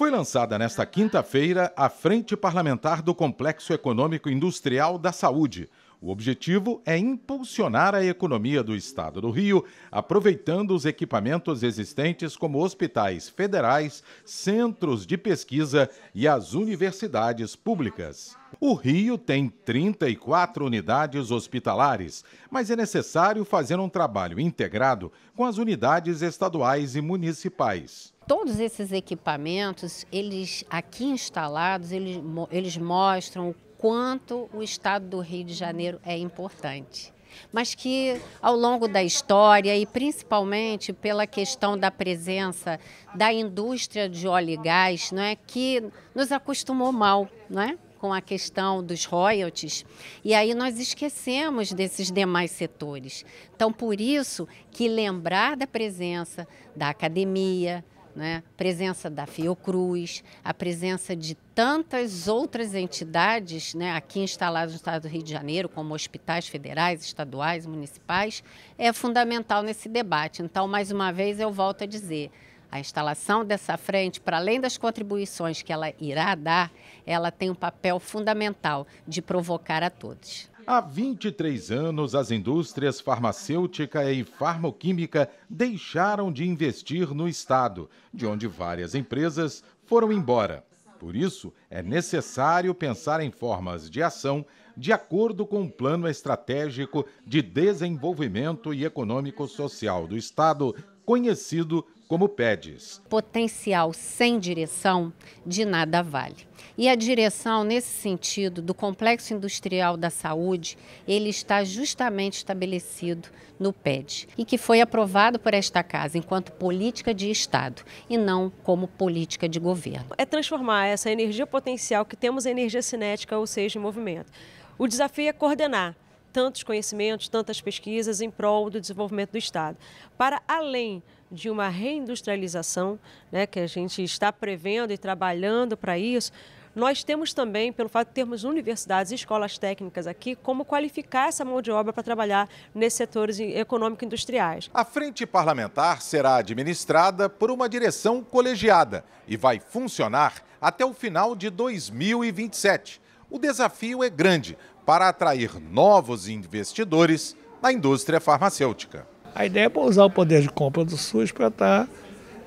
Foi lançada nesta quinta-feira a Frente Parlamentar do Complexo Econômico Industrial da Saúde. O objetivo é impulsionar a economia do estado do Rio, aproveitando os equipamentos existentes como hospitais federais, centros de pesquisa e as universidades públicas. O Rio tem 34 unidades hospitalares, mas é necessário fazer um trabalho integrado com as unidades estaduais e municipais todos esses equipamentos, eles aqui instalados, eles, eles mostram o quanto o estado do Rio de Janeiro é importante. Mas que ao longo da história e principalmente pela questão da presença da indústria de óleo e gás, não é, que nos acostumou mal, não é? com a questão dos royalties, e aí nós esquecemos desses demais setores. Então, por isso que lembrar da presença da academia, né? a presença da Fiocruz, a presença de tantas outras entidades né, aqui instaladas no estado do Rio de Janeiro, como hospitais federais, estaduais, municipais, é fundamental nesse debate. Então, mais uma vez, eu volto a dizer. A instalação dessa frente, para além das contribuições que ela irá dar, ela tem um papel fundamental de provocar a todos. Há 23 anos, as indústrias farmacêutica e farmoquímica deixaram de investir no Estado, de onde várias empresas foram embora. Por isso, é necessário pensar em formas de ação de acordo com o Plano Estratégico de Desenvolvimento e Econômico Social do Estado conhecido como PEDES. Potencial sem direção de nada vale. E a direção, nesse sentido, do Complexo Industrial da Saúde, ele está justamente estabelecido no PED e que foi aprovado por esta casa enquanto política de Estado e não como política de governo. É transformar essa energia potencial que temos em energia cinética, ou seja, em movimento. O desafio é coordenar tantos conhecimentos, tantas pesquisas em prol do desenvolvimento do Estado. Para além de uma reindustrialização, né, que a gente está prevendo e trabalhando para isso, nós temos também, pelo fato de termos universidades e escolas técnicas aqui, como qualificar essa mão de obra para trabalhar nesses setores econômico-industriais. A frente parlamentar será administrada por uma direção colegiada e vai funcionar até o final de 2027. O desafio é grande, para atrair novos investidores na indústria farmacêutica. A ideia é usar o poder de compra do SUS para estar tá,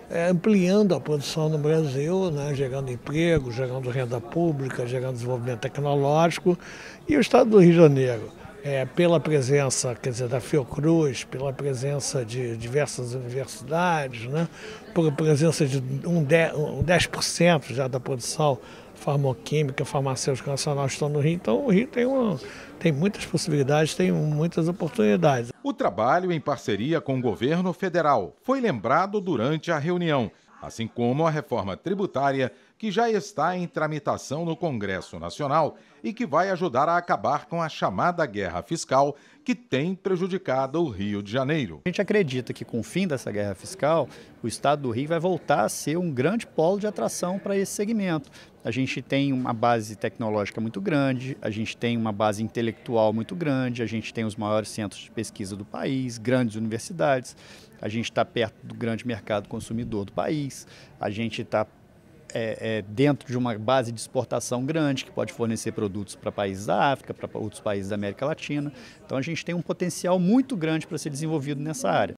é, ampliando a produção no Brasil, né, gerando emprego, gerando renda pública, gerando desenvolvimento tecnológico. E o estado do Rio de Janeiro é, pela presença quer dizer, da Fiocruz, pela presença de diversas universidades, né, pela presença de um 10%, um 10 já da produção farmacêutica nacional estão no Rio, então o Rio tem, uma, tem muitas possibilidades, tem muitas oportunidades. O trabalho em parceria com o governo federal foi lembrado durante a reunião, assim como a reforma tributária que já está em tramitação no Congresso Nacional e que vai ajudar a acabar com a chamada guerra fiscal que tem prejudicado o Rio de Janeiro. A gente acredita que com o fim dessa guerra fiscal, o estado do Rio vai voltar a ser um grande polo de atração para esse segmento. A gente tem uma base tecnológica muito grande, a gente tem uma base intelectual muito grande, a gente tem os maiores centros de pesquisa do país, grandes universidades, a gente está perto do grande mercado consumidor do país, a gente está é, é, dentro de uma base de exportação grande, que pode fornecer produtos para países da África, para outros países da América Latina. Então a gente tem um potencial muito grande para ser desenvolvido nessa área.